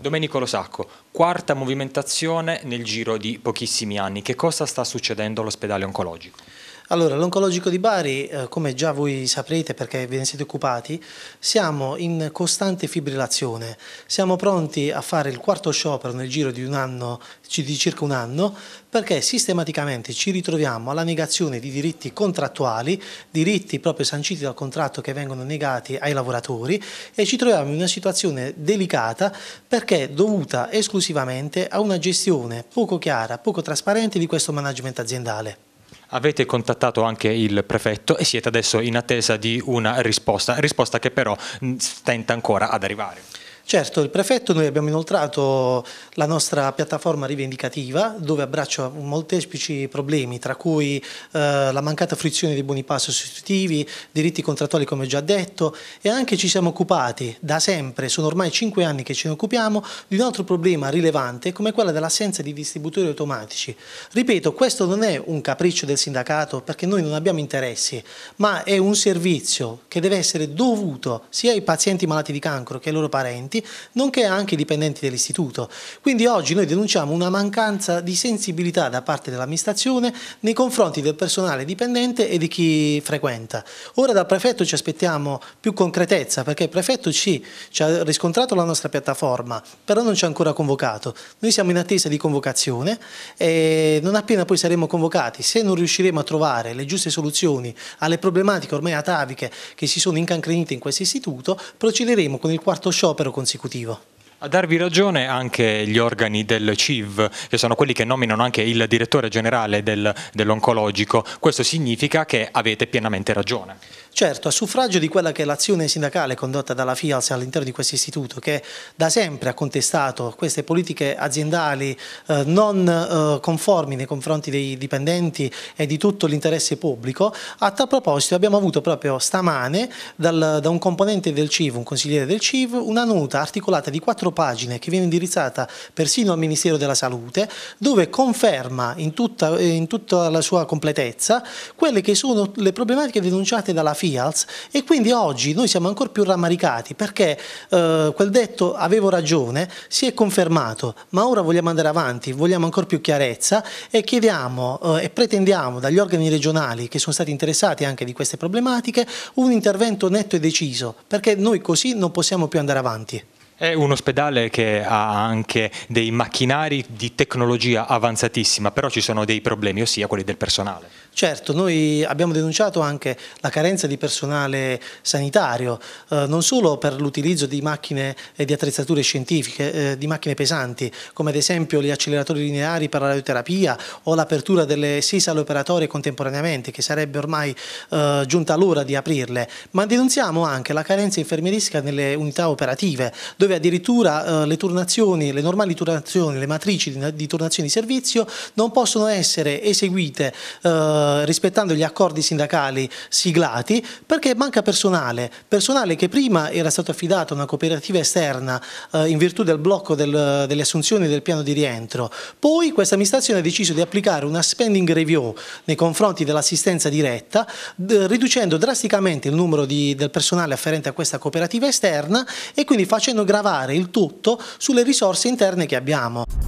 Domenico Losacco, quarta movimentazione nel giro di pochissimi anni. Che cosa sta succedendo all'ospedale oncologico? Allora, l'Oncologico di Bari, eh, come già voi saprete perché ve ne siete occupati, siamo in costante fibrillazione. Siamo pronti a fare il quarto sciopero nel giro di, un anno, di circa un anno perché sistematicamente ci ritroviamo alla negazione di diritti contrattuali, diritti proprio sanciti dal contratto che vengono negati ai lavoratori e ci troviamo in una situazione delicata perché dovuta esclusivamente a una gestione poco chiara, poco trasparente di questo management aziendale. Avete contattato anche il prefetto e siete adesso in attesa di una risposta, risposta che però stenta ancora ad arrivare. Certo, il prefetto noi abbiamo inoltrato la nostra piattaforma rivendicativa dove abbraccia molteplici problemi tra cui eh, la mancata fruizione dei buoni passo sostitutivi, diritti contrattuali come già detto e anche ci siamo occupati da sempre, sono ormai 5 anni che ce ne occupiamo, di un altro problema rilevante come quello dell'assenza di distributori automatici. Ripeto, questo non è un capriccio del sindacato perché noi non abbiamo interessi, ma è un servizio che deve essere dovuto sia ai pazienti malati di cancro che ai loro parenti nonché anche i dipendenti dell'istituto. Quindi oggi noi denunciamo una mancanza di sensibilità da parte dell'amministrazione nei confronti del personale dipendente e di chi frequenta. Ora dal prefetto ci aspettiamo più concretezza perché il prefetto ci, ci ha riscontrato la nostra piattaforma, però non ci ha ancora convocato. Noi siamo in attesa di convocazione e non appena poi saremo convocati, se non riusciremo a trovare le giuste soluzioni alle problematiche ormai ataviche che si sono incancrenite in questo istituto, procederemo con il quarto sciopero consigliere consecutivo. A darvi ragione anche gli organi del CIV, che sono quelli che nominano anche il direttore generale del, dell'oncologico. Questo significa che avete pienamente ragione. Certo, a suffragio di quella che è l'azione sindacale condotta dalla FIALS all'interno di questo istituto, che da sempre ha contestato queste politiche aziendali eh, non eh, conformi nei confronti dei dipendenti e di tutto l'interesse pubblico, a tal proposito abbiamo avuto proprio stamane dal, da un componente del CIV, un consigliere del CIV, una nota articolata di quattro quattro che viene indirizzata persino al Ministero della Salute dove conferma in tutta, eh, in tutta la sua completezza quelle che sono le problematiche denunciate dalla FIALS e quindi oggi noi siamo ancora più rammaricati perché eh, quel detto avevo ragione si è confermato ma ora vogliamo andare avanti, vogliamo ancora più chiarezza e chiediamo eh, e pretendiamo dagli organi regionali che sono stati interessati anche di queste problematiche un intervento netto e deciso perché noi così non possiamo più andare avanti. È un ospedale che ha anche dei macchinari di tecnologia avanzatissima, però ci sono dei problemi, ossia quelli del personale. Certo, noi abbiamo denunciato anche la carenza di personale sanitario, eh, non solo per l'utilizzo di macchine e di attrezzature scientifiche, eh, di macchine pesanti, come ad esempio gli acceleratori lineari per la radioterapia o l'apertura delle sei sale operatorie contemporaneamente, che sarebbe ormai eh, giunta l'ora di aprirle, ma denunziamo anche la carenza infermieristica nelle unità operative, dove addirittura eh, le turnazioni, le normali turnazioni, le matrici di, di turnazioni di servizio non possono essere eseguite eh, eh, rispettando gli accordi sindacali siglati perché manca personale, personale che prima era stato affidato a una cooperativa esterna eh, in virtù del blocco del, delle assunzioni del piano di rientro, poi questa amministrazione ha deciso di applicare una spending review nei confronti dell'assistenza diretta riducendo drasticamente il numero di, del personale afferente a questa cooperativa esterna e quindi facendo gravare il tutto sulle risorse interne che abbiamo.